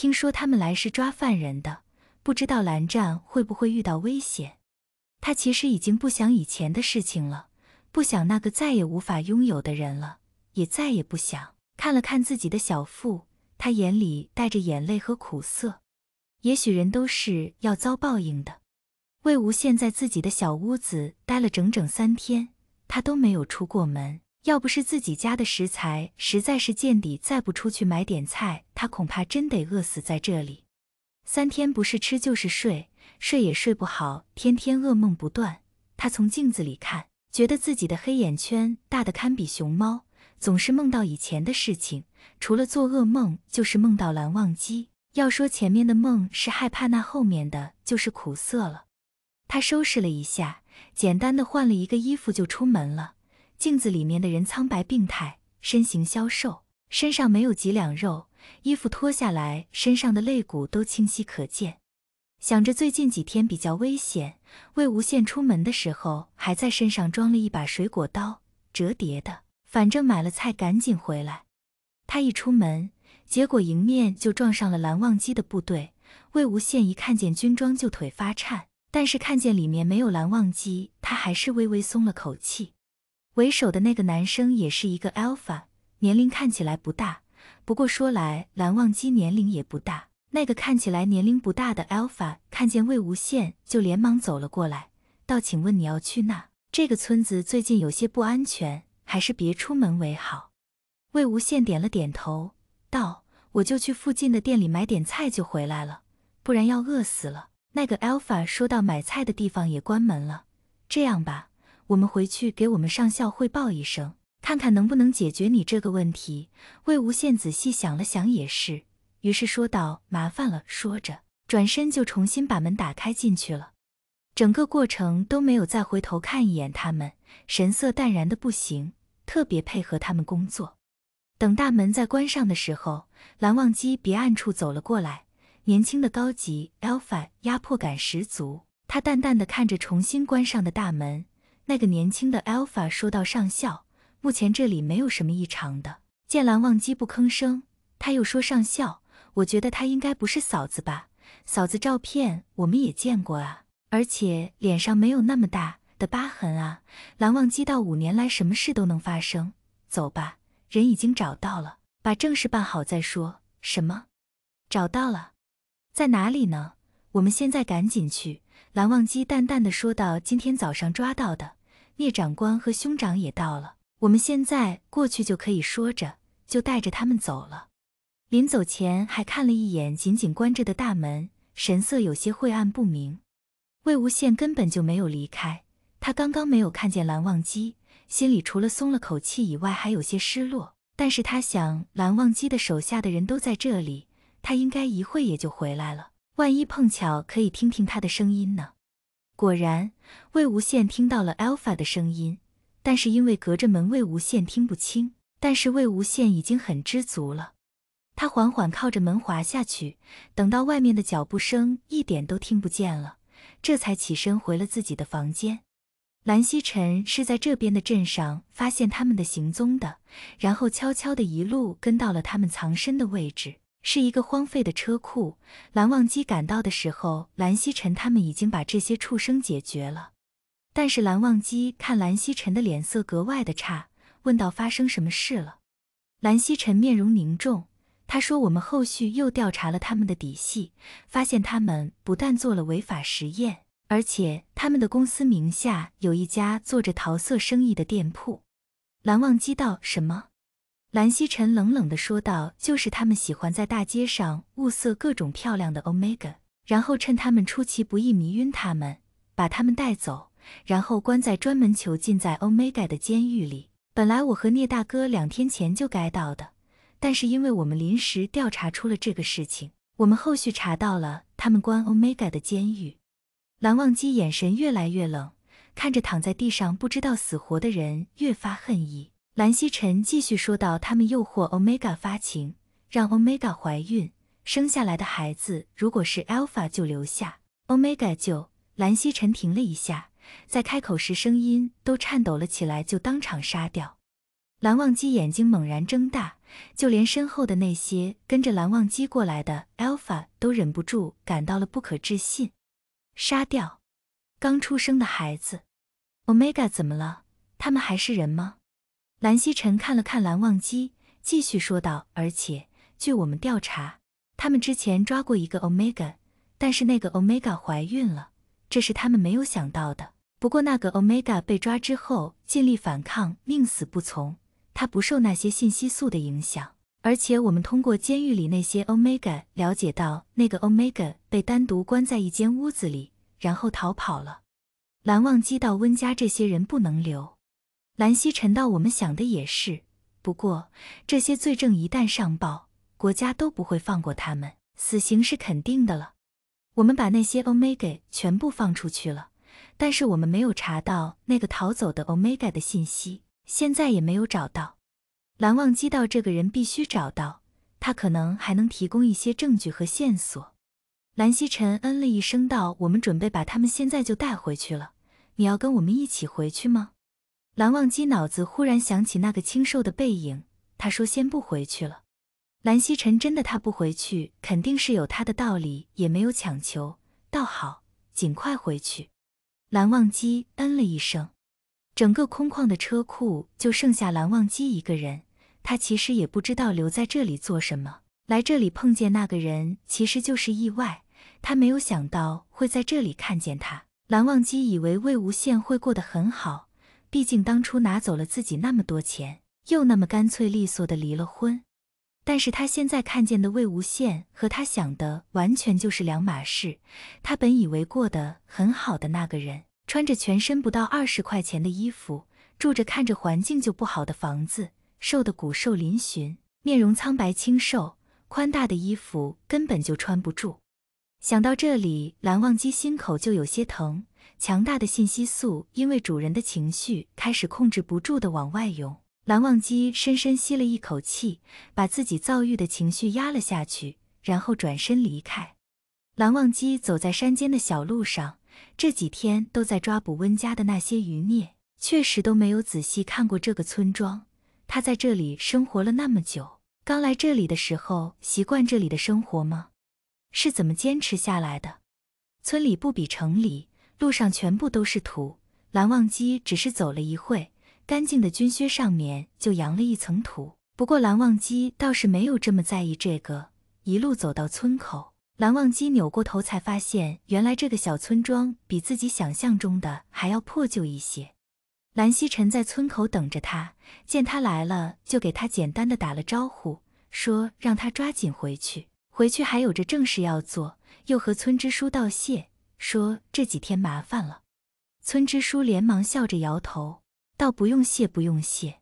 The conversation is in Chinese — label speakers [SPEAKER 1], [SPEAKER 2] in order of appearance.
[SPEAKER 1] 听说他们来是抓犯人的，不知道蓝湛会不会遇到危险。他其实已经不想以前的事情了，不想那个再也无法拥有的人了，也再也不想。看了看自己的小腹，他眼里带着眼泪和苦涩。也许人都是要遭报应的。魏无羡在自己的小屋子待了整整三天，他都没有出过门。要不是自己家的食材实在是见底，再不出去买点菜，他恐怕真得饿死在这里。三天不是吃就是睡，睡也睡不好，天天噩梦不断。他从镜子里看，觉得自己的黑眼圈大得堪比熊猫。总是梦到以前的事情，除了做噩梦，就是梦到蓝忘机。要说前面的梦是害怕，那后面的就是苦涩了。他收拾了一下，简单的换了一个衣服就出门了。镜子里面的人苍白病态，身形消瘦，身上没有几两肉，衣服脱下来，身上的肋骨都清晰可见。想着最近几天比较危险，魏无羡出门的时候还在身上装了一把水果刀，折叠的，反正买了菜赶紧回来。他一出门，结果迎面就撞上了蓝忘机的部队。魏无羡一看见军装就腿发颤，但是看见里面没有蓝忘机，他还是微微松了口气。为首的那个男生也是一个 alpha，年龄看起来不大，不过说来蓝忘机年龄也不大。那个看起来年龄不大的 alpha 看见魏无羡就连忙走了过来，道：“请问你要去哪？这个村子最近有些不安全，还是别出门为好。”魏无羡点了点头，道：“我就去附近的店里买点菜就回来了，不然要饿死了。”那个 alpha 说到买菜的地方也关门了，这样吧。我们回去给我们上校汇报一声，看看能不能解决你这个问题。魏无羡仔细想了想，也是，于是说道：“麻烦了。”说着转身就重新把门打开进去了，整个过程都没有再回头看一眼他们，神色淡然的不行，特别配合他们工作。等大门在关上的时候，蓝忘机别暗处走了过来，年轻的高级 Alpha 压迫感十足，他淡淡的看着重新关上的大门。那个年轻的 Alpha 说到：“上校，目前这里没有什么异常的。”见蓝忘机不吭声，他又说：“上校，我觉得他应该不是嫂子吧？嫂子照片我们也见过啊，而且脸上没有那么大的疤痕啊。”蓝忘机道：“五年来什么事都能发生，走吧，人已经找到了，把正事办好再说。”“什么？找到了？在哪里呢？我们现在赶紧去。”蓝忘机淡淡的说道：“今天早上抓到的。”聂长官和兄长也到了，我们现在过去就可以。说着，就带着他们走了。临走前还看了一眼紧紧关着的大门，神色有些晦暗不明。魏无羡根本就没有离开，他刚刚没有看见蓝忘机，心里除了松了口气以外，还有些失落。但是他想，蓝忘机的手下的人都在这里，他应该一会也就回来了。万一碰巧可以听听他的声音呢？果然，魏无羡听到了 Alpha 的声音，但是因为隔着门，魏无羡听不清。但是魏无羡已经很知足了，他缓缓靠着门滑下去，等到外面的脚步声一点都听不见了，这才起身回了自己的房间。蓝曦臣是在这边的镇上发现他们的行踪的，然后悄悄的一路跟到了他们藏身的位置。是一个荒废的车库。蓝忘机赶到的时候，蓝曦臣他们已经把这些畜生解决了。但是蓝忘机看蓝曦臣的脸色格外的差，问到发生什么事了。蓝曦臣面容凝重，他说：“我们后续又调查了他们的底细，发现他们不但做了违法实验，而且他们的公司名下有一家做着桃色生意的店铺。”蓝忘机道：“什么？”蓝曦臣冷冷地说道：“就是他们喜欢在大街上物色各种漂亮的 Omega，然后趁他们出其不意迷晕他们，把他们带走，然后关在专门囚禁在 Omega 的监狱里。本来我和聂大哥两天前就该到的，但是因为我们临时调查出了这个事情，我们后续查到了他们关 Omega 的监狱。”蓝忘机眼神越来越冷，看着躺在地上不知道死活的人，越发恨意。蓝曦臣继续说道：“他们诱惑 Omega 发情，让 Omega 怀孕，生下来的孩子如果是 Alpha 就留下，Omega 就……”蓝曦臣停了一下，在开口时声音都颤抖了起来，就当场杀掉。蓝忘机眼睛猛然睁大，就连身后的那些跟着蓝忘机过来的 Alpha 都忍不住感到了不可置信：杀掉刚出生的孩子，Omega 怎么了？他们还是人吗？蓝曦臣看了看蓝忘机，继续说道：“而且据我们调查，他们之前抓过一个 Omega，但是那个 Omega 怀孕了，这是他们没有想到的。不过那个 Omega 被抓之后，尽力反抗，宁死不从。他不受那些信息素的影响，而且我们通过监狱里那些 Omega 了解到，那个 Omega 被单独关在一间屋子里，然后逃跑了。”蓝忘机道：“温家这些人不能留。”兰溪臣道：“我们想的也是，不过这些罪证一旦上报，国家都不会放过他们，死刑是肯定的了。我们把那些 Omega 全部放出去了，但是我们没有查到那个逃走的 Omega 的信息，现在也没有找到。”蓝忘机道：“这个人必须找到，他可能还能提供一些证据和线索。”蓝曦臣嗯了一声道：“我们准备把他们现在就带回去了，你要跟我们一起回去吗？”蓝忘机脑子忽然想起那个清瘦的背影，他说：“先不回去了。”蓝曦臣真的他不回去，肯定是有他的道理，也没有强求。倒好，尽快回去。蓝忘机嗯了一声。整个空旷的车库就剩下蓝忘机一个人。他其实也不知道留在这里做什么。来这里碰见那个人，其实就是意外。他没有想到会在这里看见他。蓝忘机以为魏无羡会过得很好。毕竟当初拿走了自己那么多钱，又那么干脆利索的离了婚，但是他现在看见的魏无羡和他想的完全就是两码事。他本以为过得很好的那个人，穿着全身不到二十块钱的衣服，住着看着环境就不好的房子，瘦得骨瘦嶙峋，面容苍白清瘦，宽大的衣服根本就穿不住。想到这里，蓝忘机心口就有些疼。强大的信息素因为主人的情绪开始控制不住的往外涌，蓝忘机深深吸了一口气，把自己遭遇的情绪压了下去，然后转身离开。蓝忘机走在山间的小路上，这几天都在抓捕温家的那些余孽，确实都没有仔细看过这个村庄。他在这里生活了那么久，刚来这里的时候习惯这里的生活吗？是怎么坚持下来的？村里不比城里。路上全部都是土，蓝忘机只是走了一会，干净的军靴上面就扬了一层土。不过蓝忘机倒是没有这么在意这个，一路走到村口，蓝忘机扭过头才发现，原来这个小村庄比自己想象中的还要破旧一些。蓝曦臣在村口等着他，见他来了就给他简单的打了招呼，说让他抓紧回去，回去还有着正事要做，又和村支书道谢。说这几天麻烦了，村支书连忙笑着摇头，倒不用谢，不用谢。